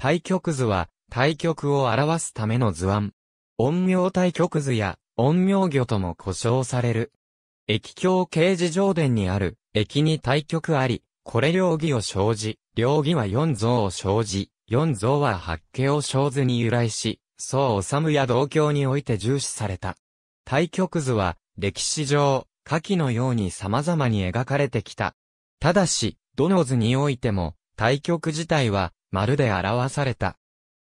対極図は、対極を表すための図案。音名対極図や、音名魚とも呼称される。液境刑事上殿にある、液に対極あり、これ両義を生じ、両義は四像を生じ、四像は八景を生ずに由来し、宋治や同郷において重視された。対極図は、歴史上、下記のように様々に描かれてきた。ただし、どの図においても、対極自体は、まるで表された。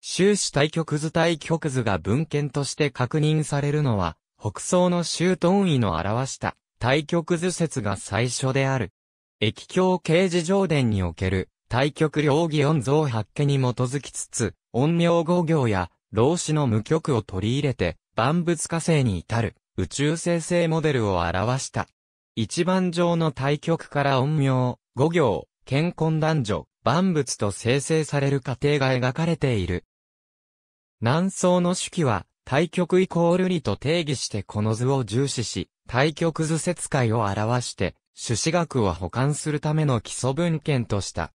終始対極図対極図が文献として確認されるのは、北宋の周頓位の表した対極図説が最初である。液境刑事上伝における対極両義音像発見に基づきつつ、音名語行や老子の無極を取り入れて、万物化成に至る宇宙生成モデルを表した。一番上の対極から音名、語行、健康男女、万物と生成される過程が描かれている。南宋の手記は、対極イコール理と定義してこの図を重視し、対極図説解を表して、朱子学を保管するための基礎文献とした。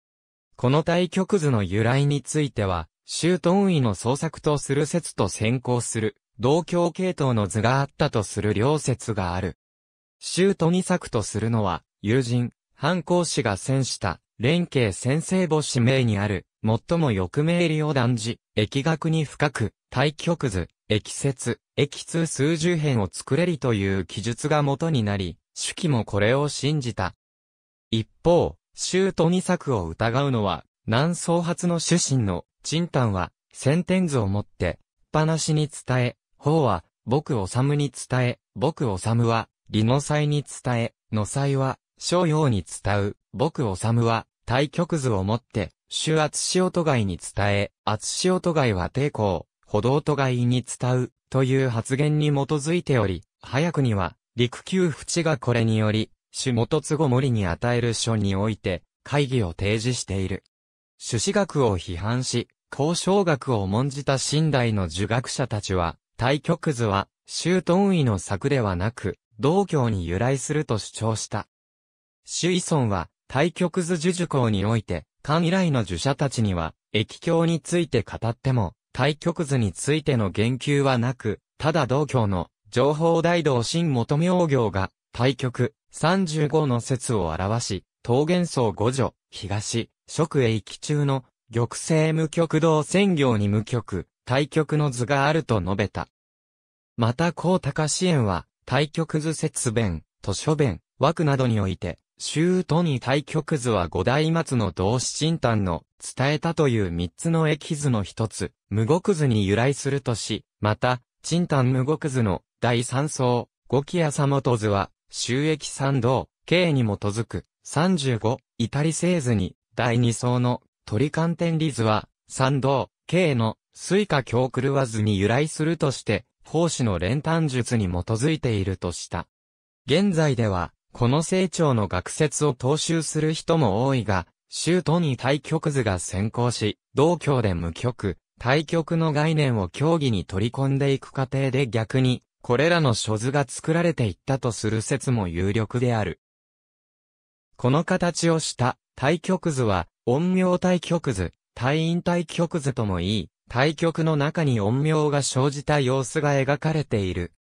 この対極図の由来については、周遁位の創作とする説と先行する、同郷系統の図があったとする両説がある。周遁二作とするのは、友人、反抗士が戦した連携先生母指名にある、最も欲名利を断じ、疫学に深く、対極図、疫説、疫通数十編を作れりという記述が元になり、主記もこれを信じた。一方、周都二作を疑うのは、南宋発の主神の、陳丹は、先天図を持って、っしに伝え、法は、僕さむに伝え、僕さむは、理の際に伝え、の際は、商用に伝う、僕おさむは、対極図をもって、主厚潮都外に伝え、厚潮都外は抵抗、歩道都外に伝う、という発言に基づいており、早くには、陸級淵がこれにより、主元都合森に与える書において、会議を提示している。朱子学を批判し、交渉学を重んじた信代の儒学者たちは、対極図は、周頓位の策ではなく、道教に由来すると主張した。主遺尊は、対極図呪術校において、漢以来の儒者たちには、液教について語っても、対極図についての言及はなく、ただ同教の、情報大道新元明行が、対極、十五の説を表し、桃源層五女、東、食へ行き中の、玉星無極道専業に無極、対極の図があると述べた。また高高支援は、対極図説弁、図書弁、枠などにおいて、周都に対局図は五代松の同志陳丹の伝えたという三つの駅図の一つ、無極図に由来するとし、また、陳丹無極図の第三層、五木屋さと図は、収益三道、経に基づく、十五、イタリ製図に、第二層の鳥観点理図は、三道、経の、水下教狂わずに由来するとして、孔師の連単術に基づいているとした。現在では、この成長の学説を踏襲する人も多いが、州都に対局図が先行し、同教で無局、対局の概念を競技に取り込んでいく過程で逆に、これらの書図が作られていったとする説も有力である。この形をした対局図は、音名対局図、対因対局図ともいい、対局の中に音名が生じた様子が描かれている。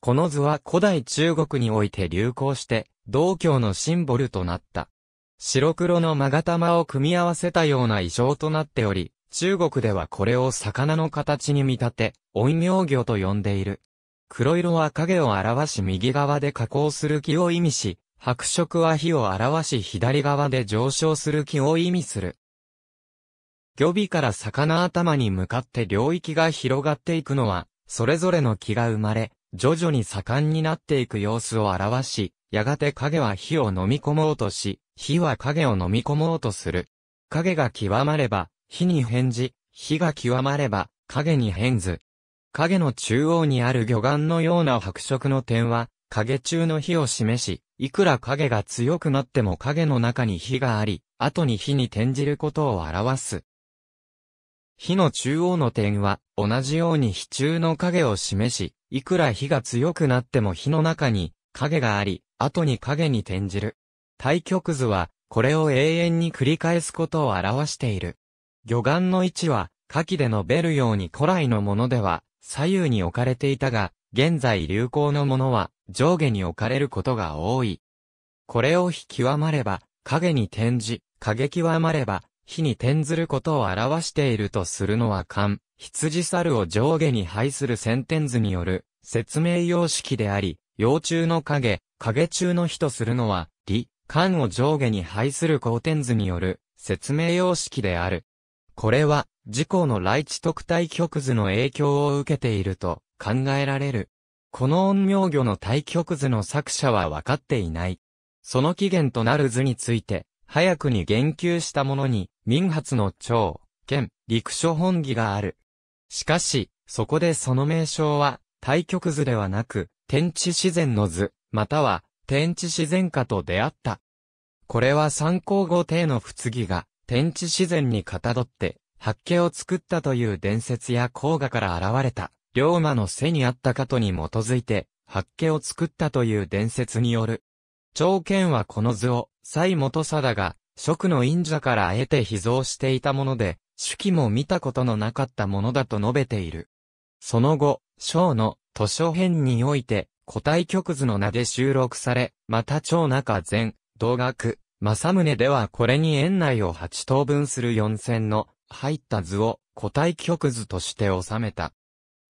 この図は古代中国において流行して、道教のシンボルとなった。白黒の勾玉を組み合わせたような衣装となっており、中国ではこれを魚の形に見立て、陰陽魚と呼んでいる。黒色は影を表し右側で加工する気を意味し、白色は火を表し左側で上昇する気を意味する。魚尾から魚頭に向かって領域が広がっていくのは、それぞれの木が生まれ、徐々に盛んになっていく様子を表し、やがて影は火を飲み込もうとし、火は影を飲み込もうとする。影が極まれば、火に変じ、火が極まれば、影に変ず。影の中央にある魚眼のような白色の点は、影中の火を示し、いくら影が強くなっても影の中に火があり、後に火に転じることを表す。火の中央の点は、同じように火中の影を示し、いくら火が強くなっても火の中に影があり、後に影に転じる。対極図は、これを永遠に繰り返すことを表している。魚眼の位置は、下記で述べるように古来のものでは、左右に置かれていたが、現在流行のものは、上下に置かれることが多い。これをきわまれば、影に転じ、影極まれば、火に転ずることを表しているとするのは勘、羊猿を上下に配する先天図による説明様式であり、幼虫の影、影中の日とするのは、理、感を上下に配する交天図による説明様式である。これは、自公の来地特待極図の影響を受けていると考えられる。この陰陽魚の対極図の作者は分かっていない。その起源となる図について、早くに言及したものに、民発の長、兼、陸書本義がある。しかし、そこでその名称は、対極図ではなく、天地自然の図、または天地自然下と出会った。これは参考後帝の仏次が天地自然にかたどって八景を作ったという伝説や甲賀から現れた龍馬の背にあったかとに基づいて八景を作ったという伝説による。長剣はこの図を、西元貞が、職の忍者から得て秘蔵していたもので、手記も見たことのなかったものだと述べている。その後、章の図書編において、個体曲図の名で収録され、また長中全、同学、正宗ではこれに園内を8等分する4線の入った図を個体曲図として収めた。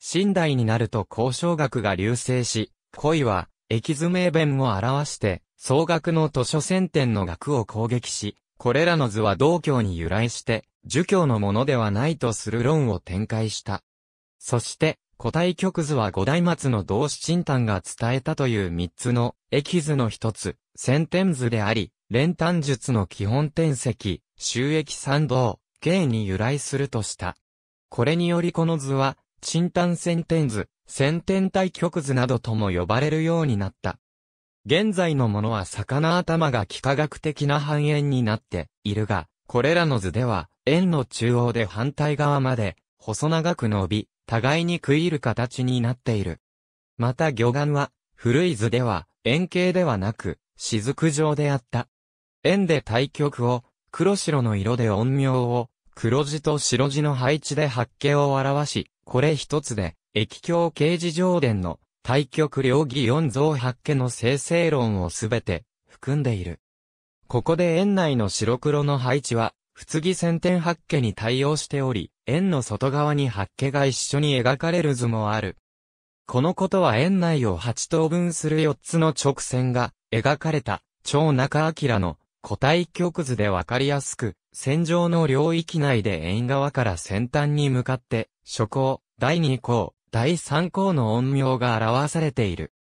新代になると交渉学が流星し、恋は、駅図名弁を表して、総額の図書選点の額を攻撃し、これらの図は道教に由来して、儒教のものではないとする論を展開した。そして、古代曲図は五代末の同志陳丹が伝えたという三つの、駅図の一つ、先天図であり、連単術の基本転積、収益三道、形に由来するとした。これによりこの図は、陳丹先天図、先天体曲図などとも呼ばれるようになった。現在のものは魚頭が幾何学的な半円になっているが、これらの図では、円の中央で反対側まで細長く伸び、互いに食い入る形になっている。また魚眼は、古い図では、円形ではなく、雫状であった。円で対極を、黒白の色で音妙を、黒字と白字の配置で発景を表し、これ一つで、液境刑事上伝の、対極両義四像八家の生成論をすべて、含んでいる。ここで園内の白黒の配置は、仏木先天八家に対応しており、円の外側に八家が一緒に描かれる図もある。このことは円内を八等分する四つの直線が描かれた超中明の個体極図でわかりやすく、線上の領域内で円側から先端に向かって、初項、第二項、第三項の音名が表されている。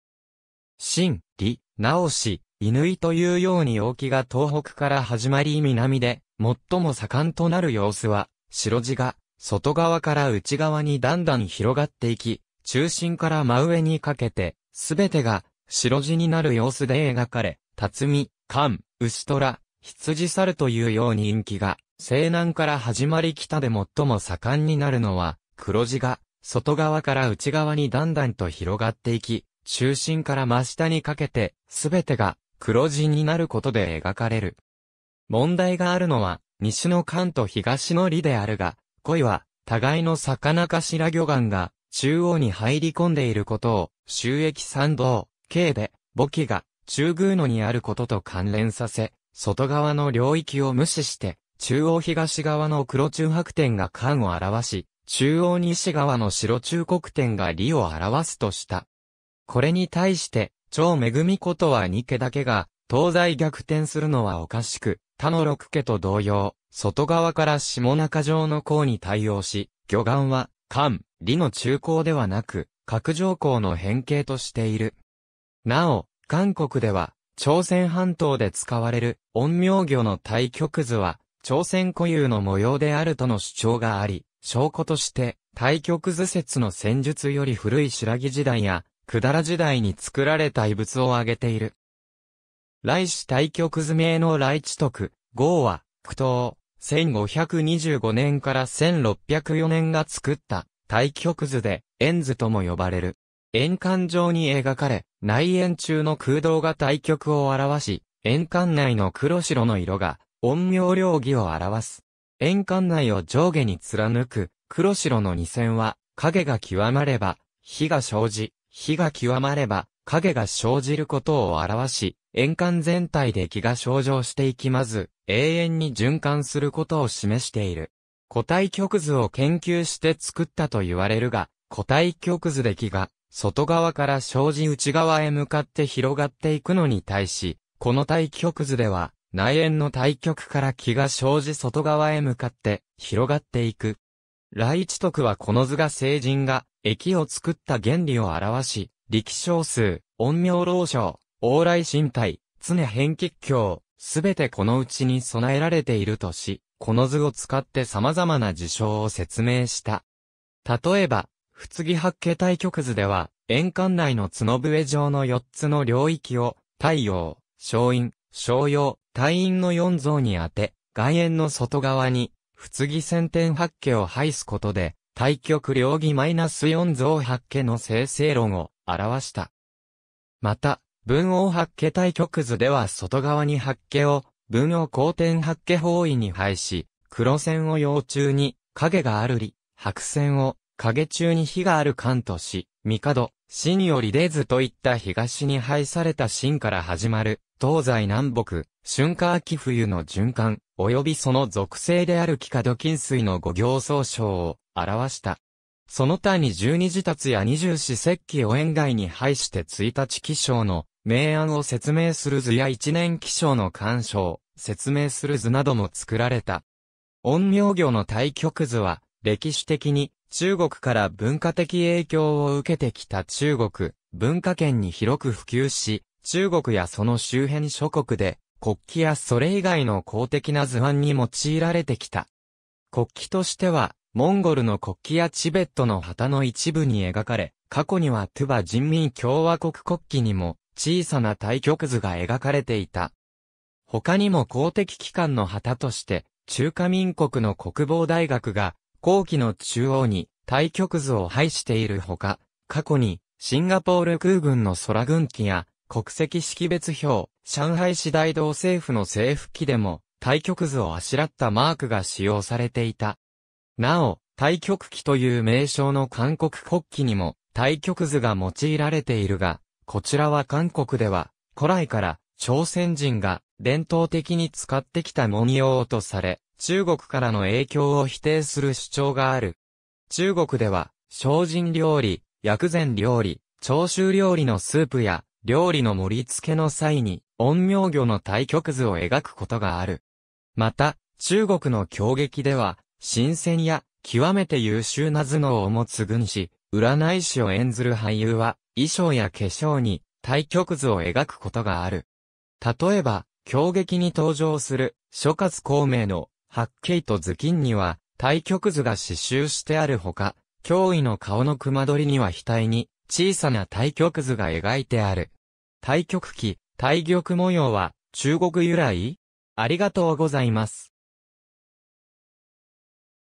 真、理、直し、犬というように大きが東北から始まり南で、最も盛んとなる様子は、白地が、外側から内側にだんだん広がっていき、中心から真上にかけて、すべてが白地になる様子で描かれ、辰巳、牛虎、羊猿というように陰気が、西南から始まり北で最も盛んになるのは、黒地が、外側から内側にだんだんと広がっていき、中心から真下にかけて、すべてが黒地になることで描かれる。問題があるのは、西の艦と東の利であるが、恋は、互いの魚頭魚眼が、中央に入り込んでいることを、収益参道、経で、簿記が、中宮野にあることと関連させ、外側の領域を無視して、中央東側の黒中白点が艦を表し、中央西側の白中国点が利を表すとした。これに対して、超恵みことは二家だけが、東西逆転するのはおかしく、他の六家と同様、外側から下中城の項に対応し、魚眼は、漢、理の中高ではなく、角上項の変形としている。なお、韓国では、朝鮮半島で使われる、陰陽魚の対極図は、朝鮮固有の模様であるとの主張があり、証拠として、対極図説の戦術より古い白木時代や、百済時代に作られた遺物を挙げている。来市対局図名の来地徳、号は、苦闘、1525年から1604年が作った、対局図で、円図とも呼ばれる。円環上に描かれ、内円中の空洞が対局を表し、円環内の黒白の色が、陰陽両義を表す。円環内を上下に貫く、黒白の二線は、影が極まれば、火が生じ、火が極まれば、影が生じることを表し、円環全体で気が生上していきまず、永遠に循環することを示している。個体極図を研究して作ったと言われるが、個体極図で気が、外側から生じ内側へ向かって広がっていくのに対し、この対極図では、内縁の対極から気が生じ外側へ向かって広がっていく。来一徳はこの図が成人が液を作った原理を表し、力小数、音明老将、往来身体、常変吉凶、すべてこのうちに備えられているとし、この図を使って様々な事象を説明した。例えば、不次八形対極図では、円管内の角笛状の4つの領域を、太陽、小陰、小陽、太陰の4像に当て、外縁の外側に、不次先天八形を排すことで、対極両儀マイナス4像八形の生成論を表した。また、文王八家対極図では外側に八家を、文王後天八家方位に配し、黒線を幼中に影があるり、白線を影中に火がある関とし、帝、により出ずといった東に配された芯から始まる、東西南北、春夏秋冬の循環、及びその属性である幾何土金水の五行総称を表した。その他に十二時達や二十四節気を円外に配して一日気象の明暗を説明する図や一年気象の干渉、説明する図なども作られた。陰陽魚の対局図は、歴史的に中国から文化的影響を受けてきた中国、文化圏に広く普及し、中国やその周辺諸国で、国旗やそれ以外の公的な図案に用いられてきた。国旗としては、モンゴルの国旗やチベットの旗の一部に描かれ、過去にはトゥバ人民共和国国旗にも小さな対極図が描かれていた。他にも公的機関の旗として、中華民国の国防大学が、後期の中央に対極図を配しているほか、過去にシンガポール空軍の空軍機や国籍識別表、上海市大同政府の政府機でも対極図をあしらったマークが使用されていた。なお、対極旗という名称の韓国国旗にも、対極図が用いられているが、こちらは韓国では、古来から朝鮮人が伝統的に使ってきた文様とされ、中国からの影響を否定する主張がある。中国では、精進料理、薬膳料理、長州料理のスープや、料理の盛り付けの際に、陰陽魚の対極図を描くことがある。また、中国の狂劇では、新鮮や極めて優秀な頭脳を持つ軍師、占い師を演ずる俳優は、衣装や化粧に、対極図を描くことがある。例えば、狂劇に登場する、諸葛孔明の、八景と頭巾には、対極図が刺繍してあるほか、脅威の顔の熊取には額に、小さな対極図が描いてある。対極機対局模様は、中国由来ありがとうございます。